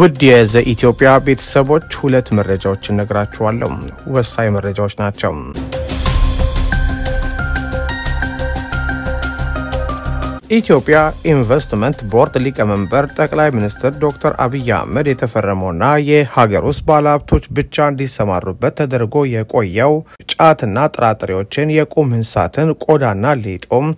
ውድ የዘ ኢትዮጵያ ቤተሰቦች ሁለት መረጃዎች እነግራችኋለሁ። ወሳኝ መረጃዎች ናቸው። ኢትዮጵያ ኢንቨስትመንት ቦርድ ሊቀመንበር ጠቅላይ ሚኒስትር ዶክተር አብይ አህመድ የተፈረመውና የሀገር ውስጥ ባለሀብቶች ብቻ እንዲሰማሩበት ተደርጎ የቆየው ጫትና ጥራጥሬዎችን፣ የቁም እንስሳትን ቆዳና ሌጦም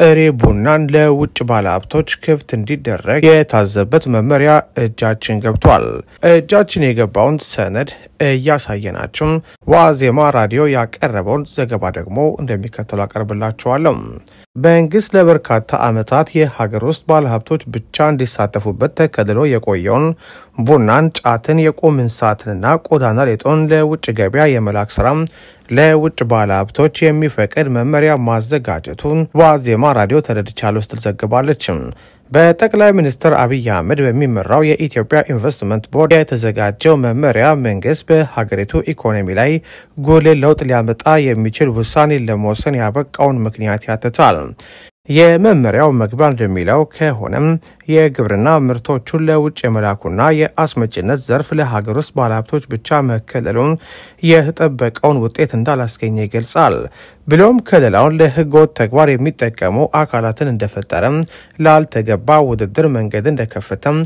ጥሬ ቡናን ለውጭ ባለሀብቶች ክፍት እንዲደረግ የታዘበት መመሪያ እጃችን ገብቷል። እጃችን የገባውን ሰነድ እያሳየናችም ዋዜማ ራዲዮ ያቀረበውን ዘገባ ደግሞ እንደሚከተሉ አቀርብላችኋለሁ። መንግስት ለበርካታ ዓመታት የሀገር ውስጥ ባለሀብቶች ብቻ እንዲሳተፉበት ተከልሎ የቆየውን ቡናን፣ ጫትን፣ የቁም እንስሳትንና ቆዳና ሌጦን ለውጭ ገበያ የመላክ ስራ ለውጭ ባለሀብቶች የሚፈቅድ መመሪያ ማዘጋጀቱን ዋዜማ ራዲዮ ተረድቻለሁ ስትል ዘግባለችም። በጠቅላይ ሚኒስትር አብይ አህመድ በሚመራው የኢትዮጵያ ኢንቨስትመንት ቦርድ የተዘጋጀው መመሪያ መንግስት በሀገሪቱ ኢኮኖሚ ላይ ጉልህ ለውጥ ሊያመጣ የሚችል ውሳኔ ለመወሰን ያበቃውን ምክንያት ያትታል። የመመሪያው መግቢያ እንደሚለው ከሆነም የግብርና ምርቶቹን ለውጭ የመላኩና የአስመጭነት ዘርፍ ለሀገር ውስጥ ባለሀብቶች ብቻ መከለሉን የተጠበቀውን ውጤት እንዳላስገኘ ይገልጻል። ብሎም ከለላውን ለህገወጥ ተግባር የሚጠቀሙ አካላትን እንደፈጠረም፣ ላልተገባ ውድድር መንገድ እንደከፈተም፣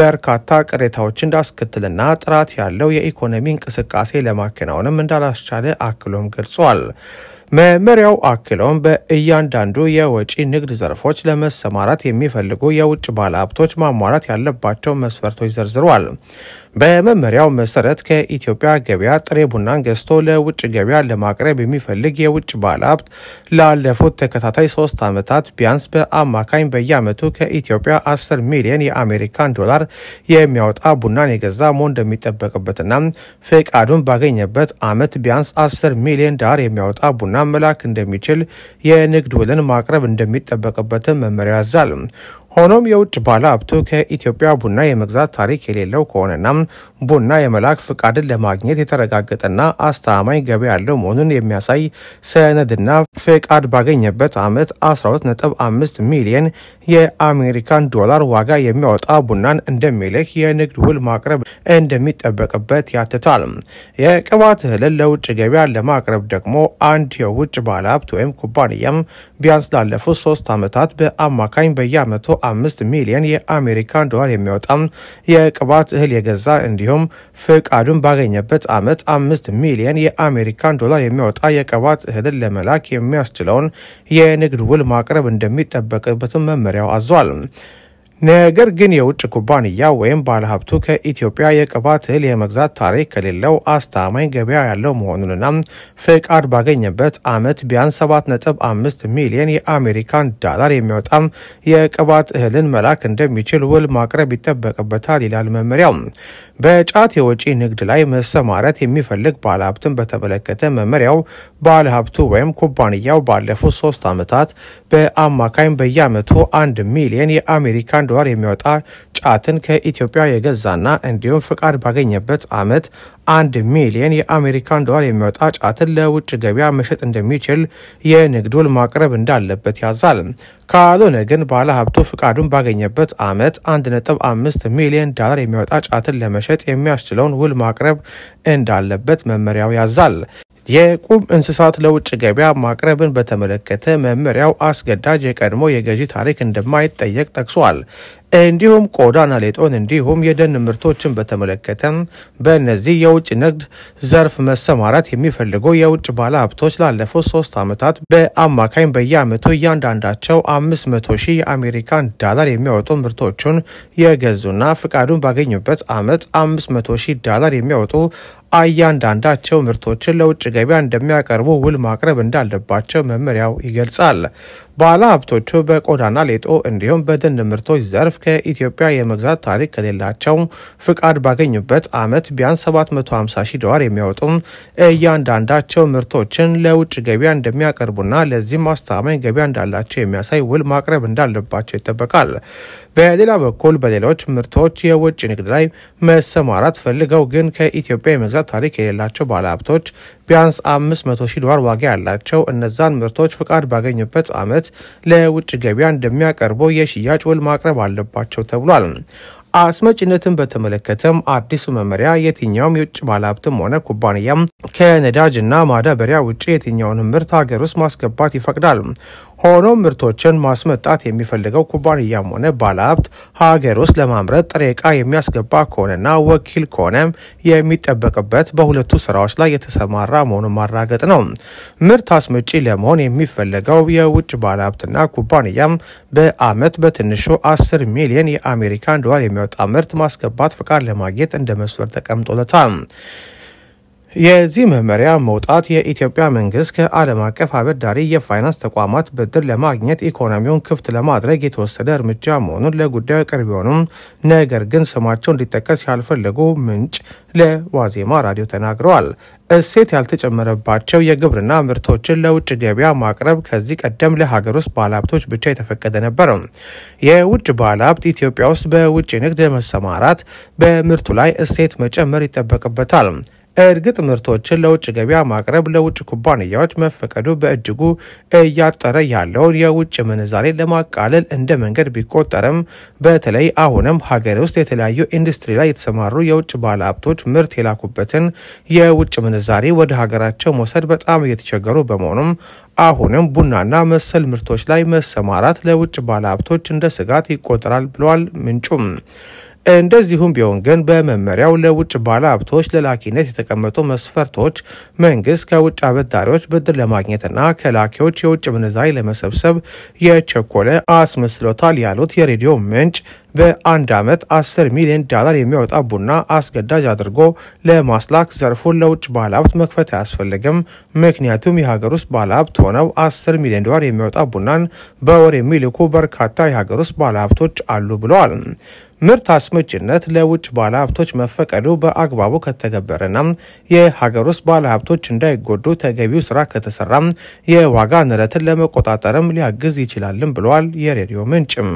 በርካታ ቅሬታዎች እንዳስከትልና ጥራት ያለው የኢኮኖሚ እንቅስቃሴ ለማከናወንም እንዳላስቻለ አክሎም ገልጿል። መመሪያው አክለውም በእያንዳንዱ የወጪ ንግድ ዘርፎች ለመሰማራት የሚፈልጉ የውጭ ባለሀብቶች ማሟላት ያለባቸው መስፈርቶች ዘርዝሯል። በመመሪያው መሰረት ከኢትዮጵያ ገበያ ጥሬ ቡናን ገዝቶ ለውጭ ገበያ ለማቅረብ የሚፈልግ የውጭ ባለሀብት ላለፉት ተከታታይ ሶስት ዓመታት ቢያንስ በአማካኝ በየዓመቱ ከኢትዮጵያ 10 ሚሊዮን የአሜሪካን ዶላር የሚያወጣ ቡናን የገዛ መሆን እንደሚጠበቅበትና ፈቃዱን ባገኘበት ዓመት ቢያንስ 10 ሚሊዮን ዳር የሚያወጣ ቡና መላክ እንደሚችል የንግድ ውልን ማቅረብ እንደሚጠበቅበትም መመሪያው ያዛል። ሆኖም የውጭ ባለ ሀብቱ ከኢትዮጵያ ቡና የመግዛት ታሪክ የሌለው ከሆነና ቡና የመላክ ፍቃድን ለማግኘት የተረጋገጠና አስተማማኝ ገበያ ያለው መሆኑን የሚያሳይ ሰነድና ፍቃድ ባገኘበት ዓመት 12.5 ሚሊዮን የአሜሪካን ዶላር ዋጋ የሚያወጣ ቡናን እንደሚልክ የንግድ ውል ማቅረብ እንደሚጠበቅበት ያትታል። የቅባት እህልን ለውጭ ገበያ ለማቅረብ ደግሞ አንድ የውጭ ባለሀብት ወይም ኩባንያም ቢያንስ ላለፉት ሶስት ዓመታት በአማካኝ በየዓመቱ አምስት ሚሊዮን የአሜሪካን ዶላር የሚያወጣ የቅባት እህል የገዛ እንዲሁም ፍቃዱን ባገኘበት ዓመት አምስት ሚሊየን የአሜሪካን ዶላር የሚያወጣ የቅባት እህልን ለመላክ የሚያስችለውን የንግድ ውል ማቅረብ እንደሚጠበቅበትም መመሪያው አዟል። ነገር ግን የውጭ ኩባንያ ወይም ባለሀብቱ ከኢትዮጵያ የቅባት እህል የመግዛት ታሪክ ከሌለው አስተማማኝ ገበያ ያለው መሆኑንና ፍቃድ ባገኘበት ዓመት ቢያንስ 7.5 ሚሊዮን የአሜሪካን ዳላር የሚወጣ የቅባት እህልን መላክ እንደሚችል ውል ማቅረብ ይጠበቅበታል ይላል መመሪያው። በጫት የወጪ ንግድ ላይ መሰማረት የሚፈልግ ባለሀብትን በተመለከተ መመሪያው ባለሀብቱ ወይም ኩባንያው ባለፉት ሶስት ዓመታት በአማካኝ በየዓመቱ አንድ ሚሊዮን የአሜሪካን ዶላር የሚወጣ ጫትን ከኢትዮጵያ የገዛና እንዲሁም ፍቃድ ባገኘበት አመት አንድ ሚሊየን የአሜሪካን ዶላር የሚወጣ ጫትን ለውጭ ገበያ መሸጥ እንደሚችል የንግድ ውል ማቅረብ እንዳለበት ያዛል። ካልሆነ ግን ባለሀብቱ ፍቃዱን ባገኘበት አመት አንድ ነጥብ አምስት ሚሊየን ዶላር የሚወጣ ጫትን ለመሸጥ የሚያስችለውን ውል ማቅረብ እንዳለበት መመሪያው ያዛል። የቁም እንስሳት ለውጭ ገበያ ማቅረብን በተመለከተ መመሪያው አስገዳጅ የቀድሞ የገዢ ታሪክ እንደማይጠየቅ ጠቅሷል። እንዲሁም ቆዳና ሌጦን እንዲሁም የደን ምርቶችን በተመለከተ በእነዚህ የውጭ ንግድ ዘርፍ መሰማራት የሚፈልጉ የውጭ ባለ ሀብቶች ላለፉት ሶስት ዓመታት በአማካኝ በየዓመቱ እያንዳንዳቸው አምስት መቶ ሺህ የአሜሪካን ዳላር የሚያወጡ ምርቶቹን የገዙና ፍቃዱን ባገኙበት ዓመት አምስት መቶ ሺህ ዳላር የሚያወጡ እያንዳንዳቸው ምርቶችን ለውጭ ገበያ እንደሚያቀርቡ ውል ማቅረብ እንዳለባቸው መመሪያው ይገልጻል። ባለ ሀብቶቹ በቆዳና ሌጦ እንዲሁም በደን ምርቶች ዘርፍ ከኢትዮጵያ የመግዛት ታሪክ ከሌላቸው ፍቃድ ባገኙበት አመት ቢያንስ 750 ሺህ ዶላር የሚያወጡ እያንዳንዳቸው ምርቶችን ለውጭ ገበያ እንደሚያቀርቡና ለዚህም አስተማማኝ ገበያ እንዳላቸው የሚያሳይ ውል ማቅረብ እንዳለባቸው ይጠበቃል። በሌላ በኩል በሌሎች ምርቶች የውጭ ንግድ ላይ መሰማራት ፈልገው ግን ከኢትዮጵያ የመግዛት ታሪክ የሌላቸው ባለሀብቶች ቢያንስ 500 ሺህ ዶላር ዋጋ ያላቸው እነዛን ምርቶች ፍቃድ ባገኙበት አመት በማለት ለውጭ ገበያ እንደሚያቀርበው የሽያጭ ውል ማቅረብ አለባቸው ተብሏል። አስመጭነትን በተመለከተም አዲሱ መመሪያ የትኛውም የውጭ ባለሀብትም ሆነ ኩባንያም ከነዳጅና ማዳበሪያ ውጭ የትኛውንም ምርት ሀገር ውስጥ ማስገባት ይፈቅዳል። ሆኖም ምርቶችን ማስመጣት የሚፈልገው ኩባንያም ሆነ ባለሀብት ሀገር ውስጥ ለማምረት ጥሬ እቃ የሚያስገባ ከሆነና ወኪል ከሆነም የሚጠበቅበት በሁለቱ ስራዎች ላይ የተሰማራ መሆኑን ማራገጥ ነው። ምርት አስመጪ ለመሆን የሚፈለገው የውጭ ባለሀብትና ኩባንያም በአመት በትንሹ 10 ሚሊዮን የአሜሪካን ዶላር የሚወጣ ምርት ማስገባት ፍቃድ ለማግኘት እንደ መስፈርት ተቀምጦለታል። የዚህ መመሪያ መውጣት የኢትዮጵያ መንግስት ከዓለም አቀፍ አበዳሪ የፋይናንስ ተቋማት ብድር ለማግኘት ኢኮኖሚውን ክፍት ለማድረግ የተወሰደ እርምጃ መሆኑን ለጉዳዩ ቅርብ ቢሆኑም ነገር ግን ስማቸው እንዲጠቀስ ያልፈለጉ ምንጭ ለዋዜማ ራዲዮ ተናግረዋል። እሴት ያልተጨመረባቸው የግብርና ምርቶችን ለውጭ ገበያ ማቅረብ ከዚህ ቀደም ለሀገር ውስጥ ባለሀብቶች ብቻ የተፈቀደ ነበር። የውጭ ባለሀብት ኢትዮጵያ ውስጥ በውጭ ንግድ መሰማራት በምርቱ ላይ እሴት መጨመር ይጠበቅበታል። እርግጥ ምርቶችን ለውጭ ገበያ ማቅረብ ለውጭ ኩባንያዎች መፈቀዱ በእጅጉ እያጠረ ያለውን የውጭ ምንዛሬ ለማቃለል እንደ መንገድ ቢቆጠርም በተለይ አሁንም ሀገር ውስጥ የተለያዩ ኢንዱስትሪ ላይ የተሰማሩ የውጭ ባለሀብቶች ምርት የላኩበትን የውጭ ምንዛሬ ወደ ሀገራቸው መውሰድ በጣም እየተቸገሩ በመሆኑም አሁንም ቡናና መሰል ምርቶች ላይ መሰማራት ለውጭ ባለሀብቶች እንደ ስጋት ይቆጠራል ብለዋል ምንጩም። እንደዚሁም ቢሆን ግን በመመሪያው ለውጭ ባለ ሀብቶች ለላኪነት የተቀመጡ መስፈርቶች መንግስት ከውጭ አበዳሪዎች ብድር ለማግኘትና ከላኪዎች የውጭ ምንዛሪ ለመሰብሰብ የቸኮለ አስመስሎታል ያሉት የሬዲዮ ምንጭ በአንድ ዓመት 10 ሚሊዮን ዳላር የሚያወጣ ቡና አስገዳጅ አድርጎ ለማስላክ ዘርፉን ለውጭ ባለሀብት መክፈት አያስፈልግም። ምክንያቱም የሀገር ውስጥ ባለሀብት ሆነው 10 ሚሊዮን ዶላር የሚያወጣ ቡናን በወር የሚልኩ በርካታ የሀገር ውስጥ ባለሀብቶች አሉ ብለዋል። ምርት አስመጭነት ለውጭ ባለሀብቶች መፈቀዱ በአግባቡ ከተገበረና የሀገር ውስጥ ባለሀብቶች እንዳይጎዱ ተገቢው ስራ ከተሰራ የዋጋ ንረትን ለመቆጣጠርም ሊያግዝ ይችላልም ብለዋል የሬዲዮ ምንጭም።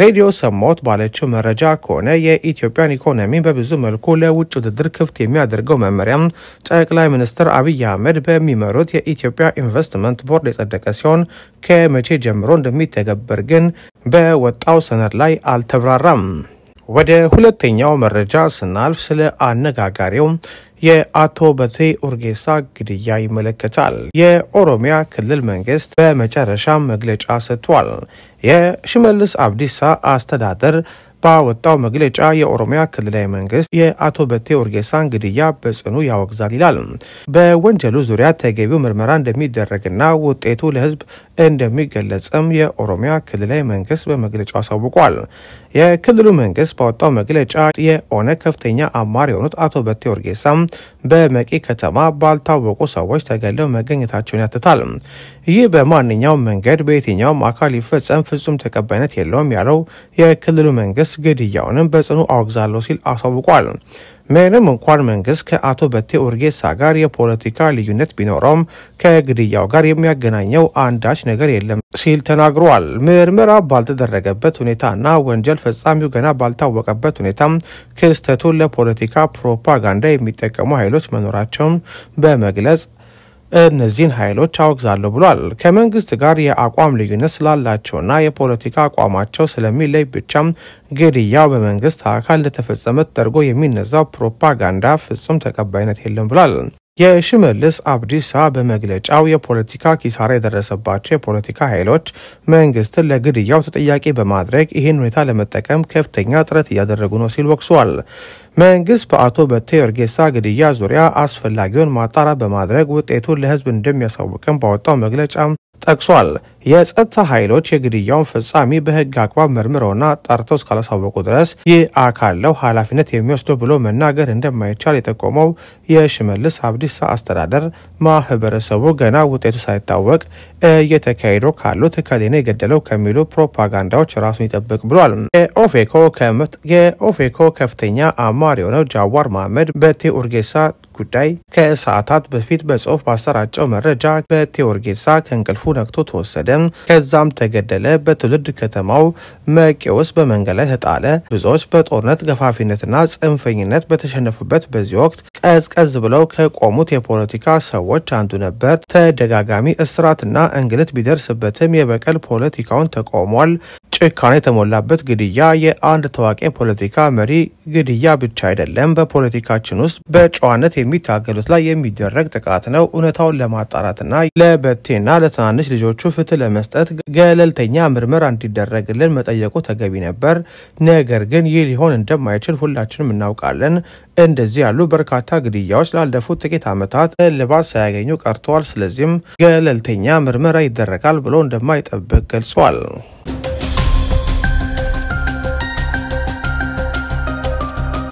ሬዲዮ ሰሞት ባለችው መረጃ ከሆነ የኢትዮጵያን ኢኮኖሚ በብዙ መልኩ ለውጭ ውድድር ክፍት የሚያደርገው መመሪያም ጠቅላይ ሚኒስትር አብይ አህመድ በሚመሩት የኢትዮጵያ ኢንቨስትመንት ቦርድ የጸደቀ ሲሆን ከመቼ ጀምሮ እንደሚተገበር ግን በወጣው ሰነድ ላይ አልተብራራም። ወደ ሁለተኛው መረጃ ስናልፍ ስለ አነጋጋሪው የአቶ በቴ ኡርጌሳ ግድያ ይመለከታል። የኦሮሚያ ክልል መንግስት በመጨረሻ መግለጫ ሰጥቷል። የሽመልስ አብዲሳ አስተዳደር ባወጣው መግለጫ የኦሮሚያ ክልላዊ መንግስት የአቶ በቴ ኡርጌሳን ግድያ በጽኑ ያወግዛል ይላል። በወንጀሉ ዙሪያ ተገቢው ምርመራ እንደሚደረግና ውጤቱ ለህዝብ እንደሚገለጽም የኦሮሚያ ክልላዊ መንግስት በመግለጫው አሳውቋል። የክልሉ መንግስት ባወጣው መግለጫ የኦነግ ከፍተኛ አማር የሆኑት አቶ በቴ ኦርጌሳ በመቂ ከተማ ባልታወቁ ሰዎች ተገለው መገኘታቸውን ያትታል። ይህ በማንኛውም መንገድ በየትኛውም አካል ይፈጸም ፍጹም ተቀባይነት የለውም ያለው የክልሉ መንግስት ግድያውንም በጽኑ አወግዛለሁ ሲል አሳውቋል። ምንም እንኳን መንግስት ከአቶ በቴ ኡርጌሳ ጋር የፖለቲካ ልዩነት ቢኖረውም ከግድያው ጋር የሚያገናኘው አንዳች ነገር የለም ሲል ተናግሯል። ምርመራ ባልተደረገበት ሁኔታና ወንጀል ፈጻሚው ገና ባልታወቀበት ሁኔታ ክስተቱን ለፖለቲካ ፕሮፓጋንዳ የሚጠቀሙ ኃይሎች መኖራቸውን በመግለጽ እነዚህን ኃይሎች አወግዛለሁ ብሏል። ከመንግስት ጋር የአቋም ልዩነት ስላላቸውና የፖለቲካ አቋማቸው ስለሚለይ ብቻም ግድያው በመንግስት አካል እንደተፈጸመ ተደርጎ የሚነዛው ፕሮፓጋንዳ ፍጹም ተቀባይነት የለም ብሏል። የሽመልስ አብዲሳ በመግለጫው የፖለቲካ ኪሳራ የደረሰባቸው የፖለቲካ ኃይሎች መንግስትን ለግድያው ተጠያቂ በማድረግ ይህን ሁኔታ ለመጠቀም ከፍተኛ ጥረት እያደረጉ ነው ሲል ወቅሷል። መንግስት በአቶ በቴ ኦርጌሳ ግድያ ዙሪያ አስፈላጊውን ማጣራት በማድረግ ውጤቱን ለህዝብ እንደሚያሳውቅም ባወጣው መግለጫም ጠቅሷል። የጸጥታ ኃይሎች የግድያውን ፈጻሚ በህግ አግባብ መርምረውና ጣርተው እስካላሳወቁ ድረስ ይህ አካለው ኃላፊነት የሚወስደው ብሎ መናገር እንደማይቻል የጠቆመው የሽመልስ አብዲሳ አስተዳደር ማህበረሰቡ ገና ውጤቱ ሳይታወቅ እየተካሄዱ ካሉት ከሌነ የገደለው ከሚሉ ፕሮፓጋንዳዎች ራሱን ይጠብቅ ብሏል። የኦፌኮ ከፍተኛ አማር የሆነው ጃዋር መሐመድ በቴ ጉዳይ ከሰዓታት በፊት በጽሁፍ ባሰራጨው መረጃ በቴ ከእንቅልፉ ነቅቶ ተወሰደ ተወሰደም፣ ከዛም ተገደለ፣ በትውልድ ከተማው መቄ ውስጥ በመንገድ ላይ ተጣለ። ብዙዎች በጦርነት ገፋፊነትና ጽንፈኝነት በተሸነፉበት በዚህ ወቅት ቀዝቀዝ ብለው ከቆሙት የፖለቲካ ሰዎች አንዱ ነበር። ተደጋጋሚ እስራትና እንግልት ቢደርስበትም የበቀል ፖለቲካውን ተቃውሟል። ጭካኔ የተሞላበት ግድያ የአንድ ታዋቂ ፖለቲካ መሪ ግድያ ብቻ አይደለም፣ በፖለቲካችን ውስጥ በጨዋነት የሚታገሉት ላይ የሚደረግ ጥቃት ነው። እውነታውን ለማጣራትና ለበቴና ለትናንሽ ልጆቹ ፍትህ ለመስጠት ገለልተኛ ምርመራ እንዲደረግልን መጠየቁ ተገቢ ነበር። ነገር ግን ይህ ሊሆን እንደማይችል ሁላችንም እናውቃለን። እንደዚህ ያሉ በርካታ ግድያዎች ላለፉት ጥቂት ዓመታት እልባት ሳያገኙ ቀርተዋል። ስለዚህም ገለልተኛ ምርመራ ይደረጋል ብሎ እንደማይጠብቅ ገልጿል።